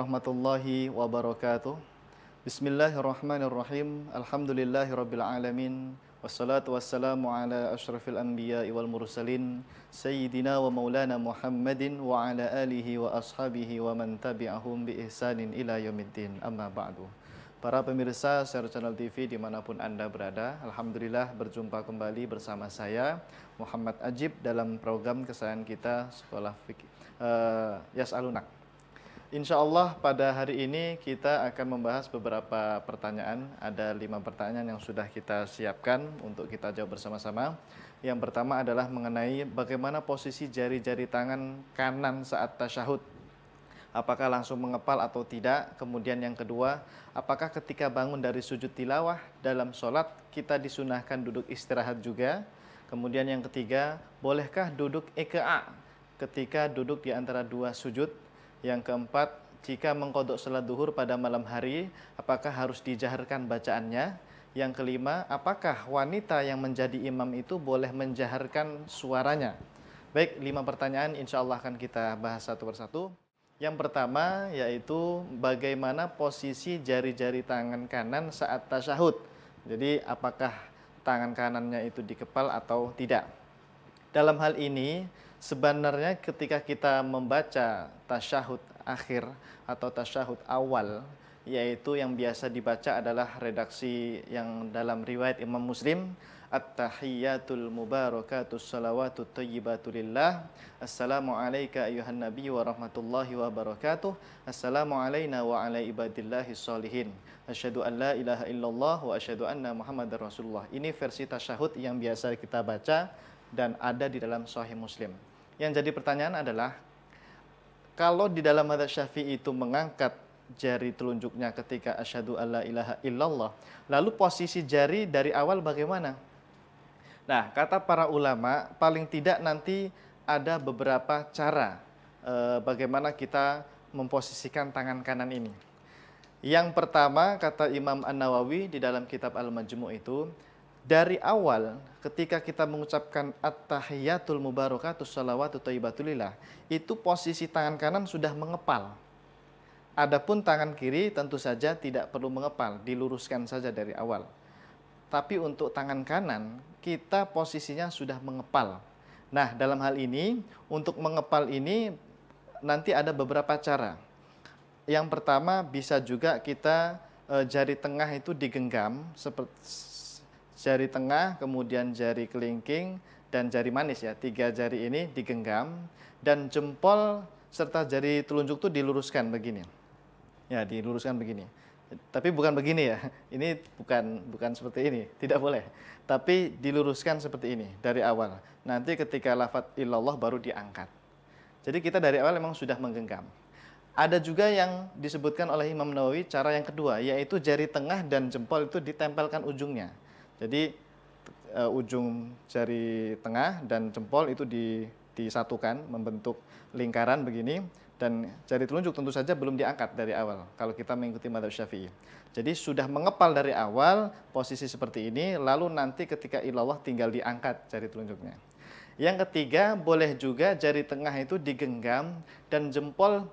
warahmatullahi wabarakatuh. Bismillahirrahmanirrahim. Alhamdulillahirabbil alamin. Wassalatu wassalamu ala ashrafil anbiya wal mursalin sayyidina wa maulana Muhammadin wa ala alihi wa ashabihi wa man tabi'ahum bi ihsanin ila yaumiddin. Amma ba'du. Para pemirsa Share Channel TV dimanapun Anda berada, Alhamdulillah berjumpa kembali bersama saya Muhammad Ajib dalam program kesayangan kita Sekolah Fikir. uh, eh, Yas Alunak. Insya Allah pada hari ini kita akan membahas beberapa pertanyaan. Ada lima pertanyaan yang sudah kita siapkan untuk kita jawab bersama-sama. Yang pertama adalah mengenai bagaimana posisi jari-jari tangan kanan saat tasyahud. Apakah langsung mengepal atau tidak? Kemudian yang kedua, apakah ketika bangun dari sujud tilawah dalam sholat kita disunahkan duduk istirahat juga? Kemudian yang ketiga, bolehkah duduk eka ketika duduk di antara dua sujud? Yang keempat, jika mengkodok sholat duhur pada malam hari, apakah harus dijaharkan bacaannya? Yang kelima, apakah wanita yang menjadi imam itu boleh menjaharkan suaranya? Baik, lima pertanyaan insya Allah akan kita bahas satu persatu. Yang pertama yaitu bagaimana posisi jari-jari tangan kanan saat tasyahud. Jadi apakah tangan kanannya itu dikepal atau tidak. Dalam hal ini sebenarnya ketika kita membaca tasyahud akhir atau tasyahud awal yaitu yang biasa dibaca adalah redaksi yang dalam riwayat Imam Muslim At-tahiyyatul mubarakatus salawatu tayyibatu lillah Assalamu alayka ayuhan nabi wa rahmatullahi wa barakatuh Assalamu alayna wa ala ibadillahi salihin Asyadu an la ilaha illallah wa asyadu anna muhammadar rasulullah Ini versi tasyahud yang biasa kita baca dan ada di dalam Sahih Muslim. Yang jadi pertanyaan adalah kalau di dalam mazhab Syafi'i itu mengangkat jari telunjuknya ketika asyhadu alla ilaha illallah, lalu posisi jari dari awal bagaimana? Nah, kata para ulama paling tidak nanti ada beberapa cara e, bagaimana kita memposisikan tangan kanan ini. Yang pertama kata Imam An-Nawawi di dalam kitab Al-Majmu' itu dari awal ketika kita mengucapkan at-tahiyatul mubarakatus salawatu taibatulillah itu posisi tangan kanan sudah mengepal. Adapun tangan kiri tentu saja tidak perlu mengepal, diluruskan saja dari awal. Tapi untuk tangan kanan, kita posisinya sudah mengepal. Nah, dalam hal ini, untuk mengepal ini nanti ada beberapa cara. Yang pertama bisa juga kita eh, jari tengah itu digenggam seperti jari tengah, kemudian jari kelingking, dan jari manis ya. Tiga jari ini digenggam dan jempol serta jari telunjuk itu diluruskan begini. Ya, diluruskan begini. Tapi bukan begini ya. Ini bukan bukan seperti ini, tidak boleh. Tapi diluruskan seperti ini dari awal. Nanti ketika lafat illallah baru diangkat. Jadi kita dari awal memang sudah menggenggam. Ada juga yang disebutkan oleh Imam Nawawi cara yang kedua, yaitu jari tengah dan jempol itu ditempelkan ujungnya. Jadi uh, ujung jari tengah dan jempol itu di, disatukan membentuk lingkaran begini dan jari telunjuk tentu saja belum diangkat dari awal kalau kita mengikuti madhab syafi'i. Jadi sudah mengepal dari awal posisi seperti ini lalu nanti ketika ilawah tinggal diangkat jari telunjuknya. Yang ketiga boleh juga jari tengah itu digenggam dan jempol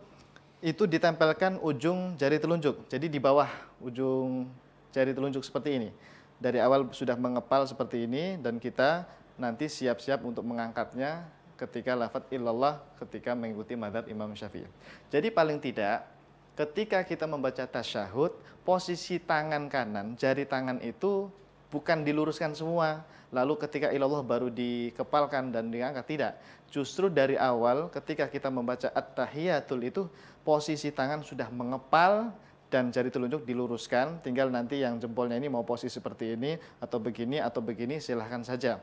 itu ditempelkan ujung jari telunjuk. Jadi di bawah ujung jari telunjuk seperti ini dari awal sudah mengepal seperti ini dan kita nanti siap-siap untuk mengangkatnya ketika lafat illallah ketika mengikuti madhab Imam Syafi'i. Jadi paling tidak ketika kita membaca tasyahud, posisi tangan kanan, jari tangan itu bukan diluruskan semua, lalu ketika ilallah baru dikepalkan dan diangkat, tidak. Justru dari awal ketika kita membaca at-tahiyatul itu, posisi tangan sudah mengepal, dan jari telunjuk diluruskan, tinggal nanti yang jempolnya ini mau posisi seperti ini atau begini atau begini silahkan saja.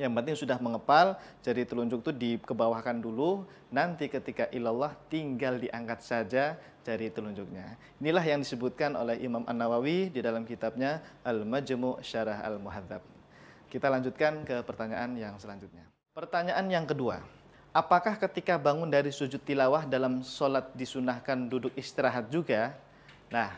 Yang penting sudah mengepal, jari telunjuk itu dikebawahkan dulu, nanti ketika ilallah tinggal diangkat saja jari telunjuknya. Inilah yang disebutkan oleh Imam An-Nawawi di dalam kitabnya Al-Majmu' Syarah Al-Muhadzab. Kita lanjutkan ke pertanyaan yang selanjutnya. Pertanyaan yang kedua, apakah ketika bangun dari sujud tilawah dalam sholat disunahkan duduk istirahat juga? Nah,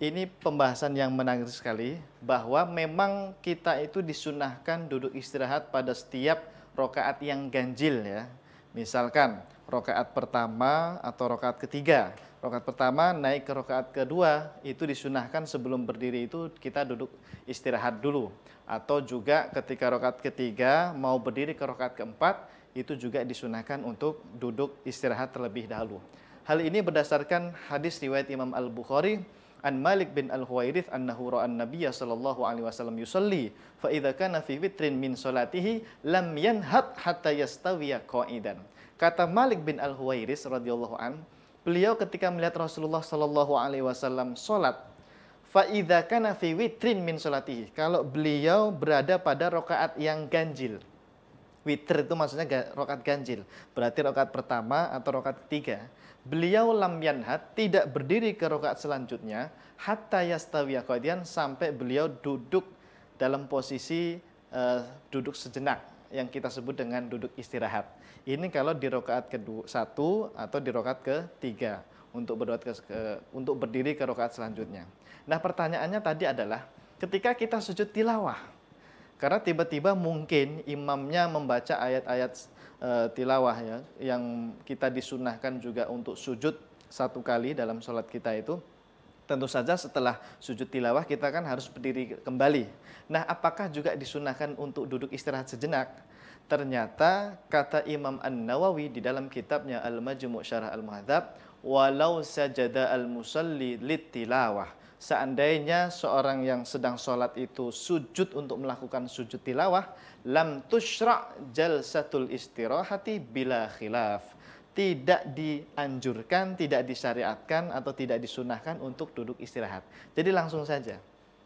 ini pembahasan yang menarik sekali bahwa memang kita itu disunahkan duduk istirahat pada setiap rokaat yang ganjil ya. Misalkan rokaat pertama atau rokaat ketiga. Rokaat pertama naik ke rokaat kedua itu disunahkan sebelum berdiri itu kita duduk istirahat dulu. Atau juga ketika rokaat ketiga mau berdiri ke rokaat keempat itu juga disunahkan untuk duduk istirahat terlebih dahulu. Hal ini berdasarkan hadis riwayat Imam Al-Bukhari an Malik bin Al-Huwairith annahu ra'an Nabiyya sallallahu alaihi wasallam yusalli fa idza kana fi witrin min salatihi lam yanhat hatta yastawiya qa'idan. Kata Malik bin Al-Huwairith radhiyallahu an, beliau ketika melihat Rasulullah sallallahu alaihi wasallam salat fa idza kana fi witrin min salatihi, kalau beliau berada pada rakaat yang ganjil. Witr itu maksudnya rokaat ganjil, berarti rokaat pertama atau rokaat ketiga beliau lam yanhat tidak berdiri ke rokaat selanjutnya hatta yastawiya qadian sampai beliau duduk dalam posisi uh, duduk sejenak yang kita sebut dengan duduk istirahat. Ini kalau di rokaat ke satu atau di rokaat ke tiga untuk berdoa ke, ke, untuk berdiri ke rokaat selanjutnya. Nah pertanyaannya tadi adalah ketika kita sujud tilawah karena tiba-tiba mungkin imamnya membaca ayat-ayat Eh, tilawah ya, yang kita disunahkan juga untuk sujud satu kali dalam sholat kita itu, tentu saja setelah sujud tilawah kita kan harus berdiri kembali. Nah, apakah juga disunahkan untuk duduk istirahat sejenak? Ternyata kata Imam An-Nawawi di dalam kitabnya Al-Majmu' Syarah Al-Muhadzab, walau sajada al-musalli lit tilawah seandainya seorang yang sedang sholat itu sujud untuk melakukan sujud tilawah, lam tushra' jalsatul istirahati bila khilaf. Tidak dianjurkan, tidak disyariatkan, atau tidak disunahkan untuk duduk istirahat. Jadi langsung saja.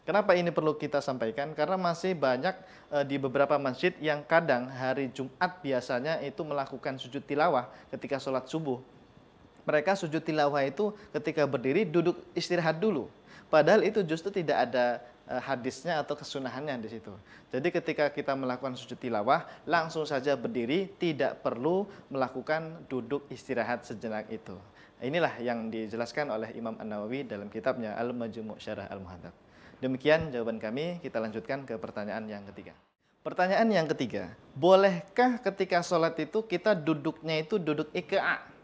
Kenapa ini perlu kita sampaikan? Karena masih banyak e, di beberapa masjid yang kadang hari Jumat biasanya itu melakukan sujud tilawah ketika sholat subuh mereka sujud tilawah itu ketika berdiri duduk istirahat dulu. Padahal itu justru tidak ada e, hadisnya atau kesunahannya di situ. Jadi ketika kita melakukan sujud tilawah, langsung saja berdiri, tidak perlu melakukan duduk istirahat sejenak itu. Inilah yang dijelaskan oleh Imam An-Nawawi dalam kitabnya Al-Majmu' Syarah Al-Muhadzab. Demikian jawaban kami, kita lanjutkan ke pertanyaan yang ketiga. Pertanyaan yang ketiga, bolehkah ketika sholat itu kita duduknya itu duduk ika'a?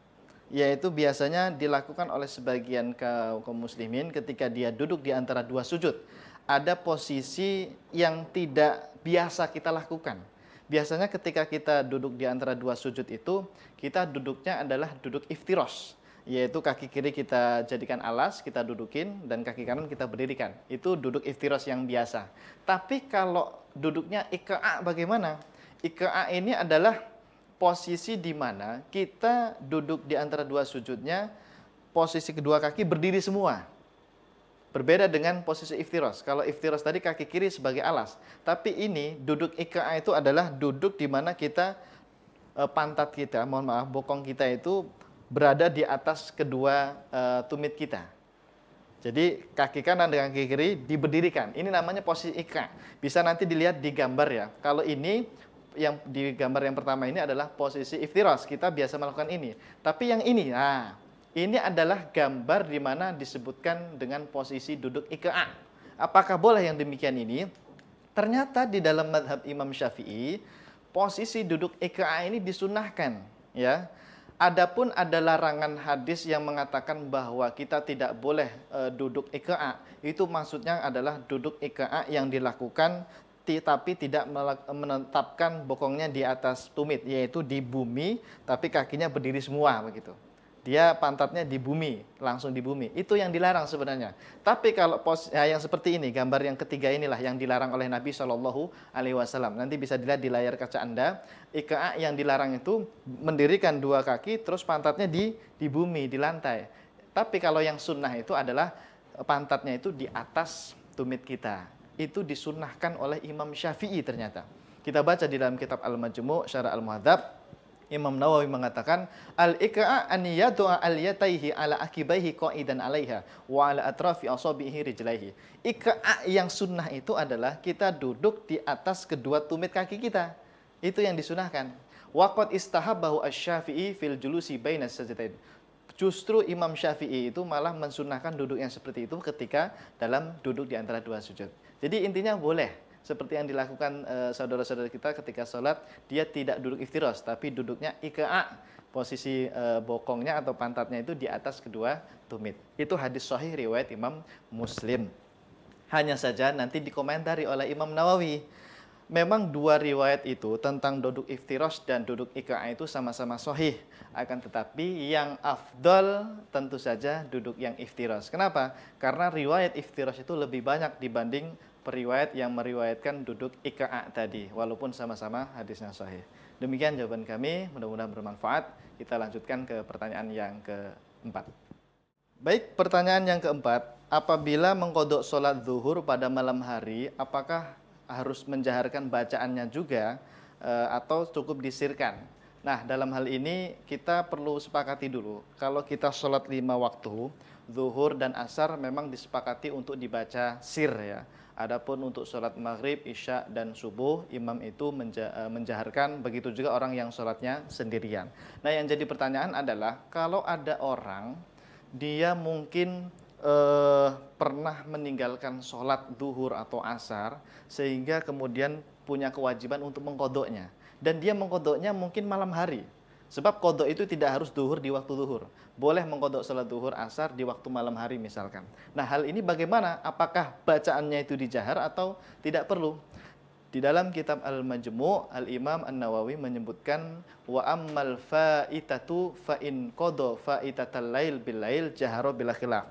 yaitu biasanya dilakukan oleh sebagian kaum ke muslimin ketika dia duduk di antara dua sujud. Ada posisi yang tidak biasa kita lakukan. Biasanya ketika kita duduk di antara dua sujud itu, kita duduknya adalah duduk iftiros, yaitu kaki kiri kita jadikan alas, kita dudukin, dan kaki kanan kita berdirikan. Itu duduk iftiros yang biasa. Tapi kalau duduknya ika'a bagaimana? Ika'a ini adalah posisi di mana kita duduk di antara dua sujudnya, posisi kedua kaki berdiri semua. Berbeda dengan posisi iftiros. Kalau iftiros tadi kaki kiri sebagai alas, tapi ini duduk ika itu adalah duduk di mana kita e, pantat kita, mohon maaf, bokong kita itu berada di atas kedua uh, tumit kita. Jadi kaki kanan dengan kaki kiri diberdirikan. Ini namanya posisi ika. Bisa nanti dilihat di gambar ya. Kalau ini yang di gambar yang pertama ini adalah posisi iftiras. Kita biasa melakukan ini. Tapi yang ini, nah, ini adalah gambar di mana disebutkan dengan posisi duduk ika. Apakah boleh yang demikian ini? Ternyata di dalam madhab Imam Syafi'i, posisi duduk ika ini disunahkan. Ya, Adapun ada larangan hadis yang mengatakan bahwa kita tidak boleh e, duduk IKA. Itu maksudnya adalah duduk IKA yang dilakukan tapi tidak menetapkan bokongnya di atas tumit, yaitu di bumi, tapi kakinya berdiri semua begitu. Dia pantatnya di bumi, langsung di bumi. Itu yang dilarang sebenarnya. Tapi kalau pos ya, yang seperti ini, gambar yang ketiga inilah yang dilarang oleh Nabi Shallallahu Alaihi Wasallam. Nanti bisa dilihat di layar kaca anda. Ika yang dilarang itu mendirikan dua kaki, terus pantatnya di di bumi, di lantai. Tapi kalau yang sunnah itu adalah pantatnya itu di atas tumit kita itu disunahkan oleh Imam Syafi'i ternyata. Kita baca di dalam kitab Al-Majmu' Syarah Al-Muhadzab, Imam Nawawi mengatakan al-ika'a an yad'a al-yataihi ala akibaihi qa'idan alaiha wa ala atrafi asabihi rijlaihi. Ika'a yang sunnah itu adalah kita duduk di atas kedua tumit kaki kita. Itu yang disunahkan. Waqad ista'habahu asy-Syafi'i fil julusi bainas sajdatain justru Imam Syafi'i itu malah mensunahkan duduk yang seperti itu ketika dalam duduk di antara dua sujud. Jadi intinya boleh seperti yang dilakukan eh, saudara-saudara kita ketika sholat, dia tidak duduk iftiros, tapi duduknya ika'a, posisi eh, bokongnya atau pantatnya itu di atas kedua tumit. Itu hadis sahih riwayat Imam Muslim. Hanya saja nanti dikomentari oleh Imam Nawawi memang dua riwayat itu tentang duduk iftiros dan duduk ika'ah itu sama-sama sohih. Akan tetapi yang afdol tentu saja duduk yang iftiros. Kenapa? Karena riwayat iftiros itu lebih banyak dibanding periwayat yang meriwayatkan duduk ika'ah tadi. Walaupun sama-sama hadisnya sohih. Demikian jawaban kami, mudah-mudahan bermanfaat. Kita lanjutkan ke pertanyaan yang keempat. Baik, pertanyaan yang keempat. Apabila mengkodok sholat zuhur pada malam hari, apakah harus menjaharkan bacaannya juga eh, atau cukup disirkan. Nah, dalam hal ini kita perlu sepakati dulu. Kalau kita sholat lima waktu, zuhur dan asar memang disepakati untuk dibaca sir ya. Adapun untuk sholat maghrib, isya dan subuh, imam itu eh, menjaharkan. Begitu juga orang yang sholatnya sendirian. Nah, yang jadi pertanyaan adalah kalau ada orang dia mungkin eh, pernah meninggalkan sholat duhur atau asar sehingga kemudian punya kewajiban untuk mengkodoknya dan dia mengkodoknya mungkin malam hari sebab kodok itu tidak harus duhur di waktu duhur boleh mengkodok sholat duhur asar di waktu malam hari misalkan nah hal ini bagaimana apakah bacaannya itu dijahar atau tidak perlu di dalam kitab Al-Majmu' Al-Imam An-Nawawi menyebutkan wa ammal fa'itatu fa in qada fa'itatal lail bil lail jaharo bila khilaf.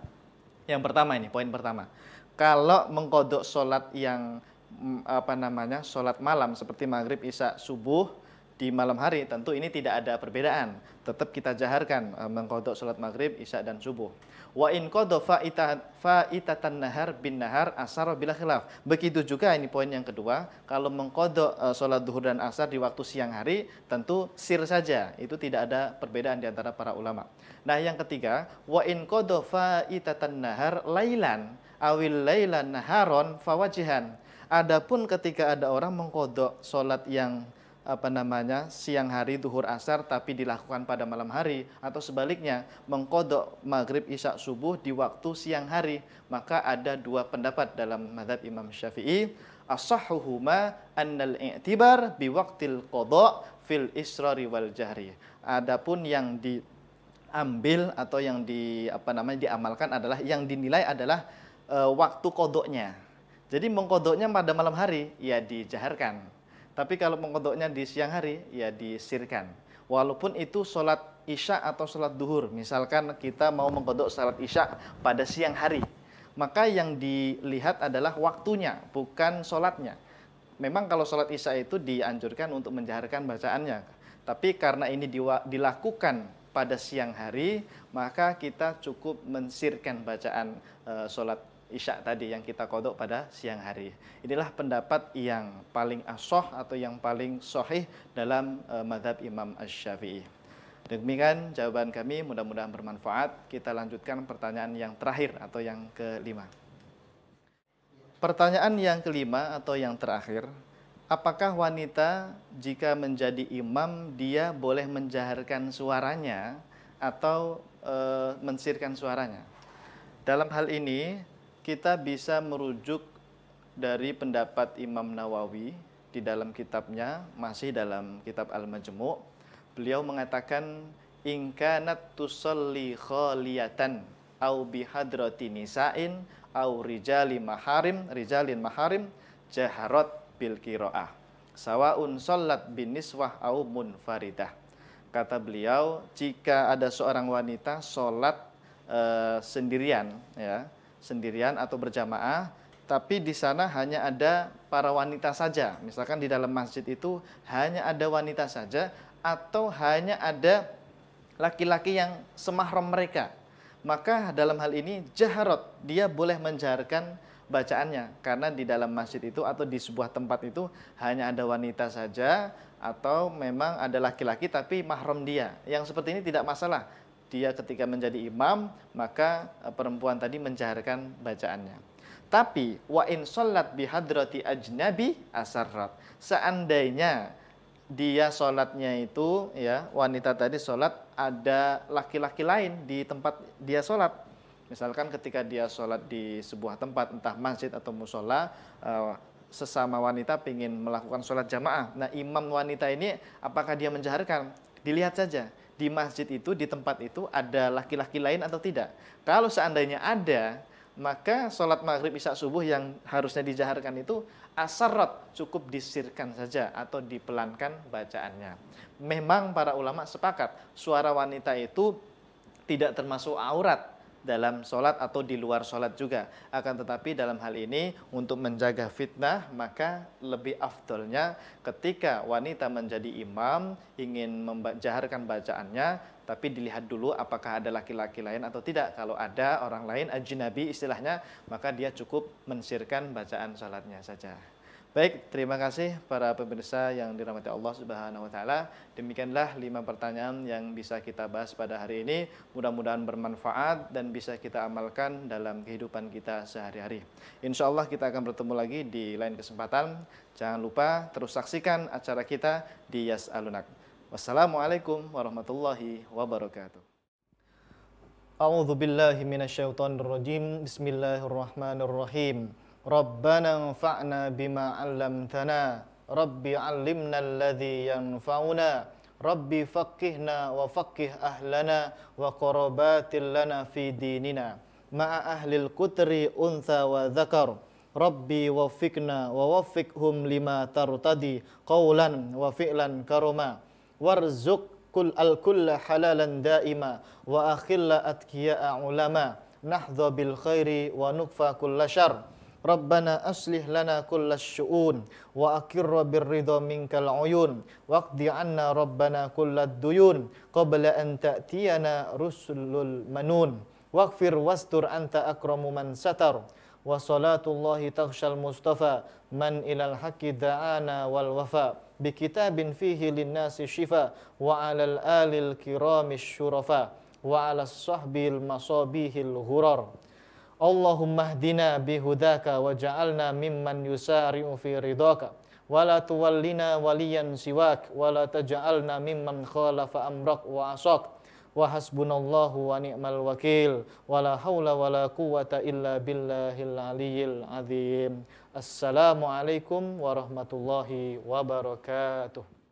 Yang pertama ini, poin pertama. Kalau mengkodok sholat yang mm, apa namanya sholat malam seperti maghrib, isya, subuh, di malam hari tentu ini tidak ada perbedaan. Tetap kita jaharkan eh, mengkodok sholat maghrib, isya dan subuh. Wa in fa'itatan nahar bin nahar asar bila khilaf. Begitu juga ini poin yang kedua, kalau mengkodok eh, sholat duhur dan asar di waktu siang hari, tentu sir saja. Itu tidak ada perbedaan di antara para ulama. Nah yang ketiga, wa in fa'itatan nahar lailan awil lailan naharon fawajihan. Adapun ketika ada orang mengkodok sholat yang apa namanya siang hari duhur asar tapi dilakukan pada malam hari atau sebaliknya mengkodok maghrib isya subuh di waktu siang hari maka ada dua pendapat dalam madhab Imam Syafi'i asahuhuma annal i'tibar biwaktil kodok fil israri wal jahri adapun yang diambil atau yang di apa namanya diamalkan adalah yang dinilai adalah e, waktu kodoknya jadi mengkodoknya pada malam hari ya dijaharkan tapi kalau mengkodoknya di siang hari, ya disirkan. Walaupun itu sholat isya atau sholat duhur, misalkan kita mau mengkodok sholat isya pada siang hari, maka yang dilihat adalah waktunya, bukan sholatnya. Memang kalau sholat isya itu dianjurkan untuk menjaharkan bacaannya, tapi karena ini dilakukan pada siang hari, maka kita cukup mensirkan bacaan eh, sholat isya tadi yang kita kodok pada siang hari. Inilah pendapat yang paling asoh atau yang paling sohih dalam uh, madhab Imam Ash-Syafi'i. Demikian jawaban kami, mudah-mudahan bermanfaat. Kita lanjutkan pertanyaan yang terakhir atau yang kelima. Pertanyaan yang kelima atau yang terakhir, apakah wanita jika menjadi imam dia boleh menjaharkan suaranya atau e, mensirkan suaranya? Dalam hal ini kita bisa merujuk dari pendapat Imam Nawawi di dalam kitabnya, masih dalam kitab Al-Majmu' beliau mengatakan ingkanat tusalli khaliyatan au bihadrati nisa'in au rijali maharim rijalin maharim jaharat bil qiraah sawaun sallat bin niswah au munfaridah kata beliau jika ada seorang wanita salat e, eh, sendirian ya sendirian atau berjamaah, tapi di sana hanya ada para wanita saja. Misalkan di dalam masjid itu hanya ada wanita saja atau hanya ada laki-laki yang semahram mereka. Maka dalam hal ini jaharot, dia boleh menjaharkan bacaannya karena di dalam masjid itu atau di sebuah tempat itu hanya ada wanita saja atau memang ada laki-laki tapi mahram dia. Yang seperti ini tidak masalah dia ketika menjadi imam maka eh, perempuan tadi menjaharkan bacaannya. Tapi wa in sholat bihadrati ajnabi asarrat. Seandainya dia sholatnya itu ya wanita tadi sholat ada laki-laki lain di tempat dia sholat. Misalkan ketika dia sholat di sebuah tempat entah masjid atau musola eh, sesama wanita ingin melakukan sholat jamaah. Nah imam wanita ini apakah dia menjaharkan? Dilihat saja di masjid itu, di tempat itu ada laki-laki lain atau tidak. Kalau seandainya ada, maka sholat maghrib isya subuh yang harusnya dijaharkan itu asarot cukup disirkan saja atau dipelankan bacaannya. Memang para ulama sepakat suara wanita itu tidak termasuk aurat dalam sholat atau di luar sholat juga. Akan tetapi dalam hal ini untuk menjaga fitnah maka lebih afdolnya ketika wanita menjadi imam ingin menjaharkan bacaannya tapi dilihat dulu apakah ada laki-laki lain atau tidak. Kalau ada orang lain ajinabi istilahnya maka dia cukup mensirkan bacaan sholatnya saja. Baik, terima kasih para pemirsa yang dirahmati Allah Subhanahu wa taala. Demikianlah lima pertanyaan yang bisa kita bahas pada hari ini. Mudah-mudahan bermanfaat dan bisa kita amalkan dalam kehidupan kita sehari-hari. Insya Allah kita akan bertemu lagi di lain kesempatan. Jangan lupa terus saksikan acara kita di Yas Alunak. Wassalamualaikum warahmatullahi wabarakatuh. A'udzu billahi Bismillahirrahmanirrahim. ربنا انفعنا بما علمتنا ربي علمنا الذي ينفعنا ربي فقهنا وفقه أهلنا وقربات لنا في ديننا مع أهل الكتر أنثى وذكر ربي وفقنا ووفقهم لما ترتدي قولا وفعلا كرما وارزق كل الكل حلالا دائما وأخل أتكياء علما نحظى بالخير ونكفى كل شر ربنا أصلح لنا كل الشؤون وأقر بالرضا منك العيون واقض عنا ربنا كل الديون قبل أن تأتينا رسل المنون واغفر واستر أنت أكرم من ستر وصلاة الله تغشى المصطفى من إلى الحق دعانا والوفاء بكتاب فيه للناس شفاء وعلى الآل الكرام الشرفاء وعلى الصحب المصابيه الغرر Allahumma hdina bihudaka wa ja'alna mimman yusari'u fi ridhaka wa la tuwallina waliyan siwak wa la taj'alna mimman khalafa amrak wa asak wa hasbunallahu wa ni'mal wakil wa la hawla wa la quwata illa billahil aliyyil azim assalamu alaikum warahmatullahi wabarakatuh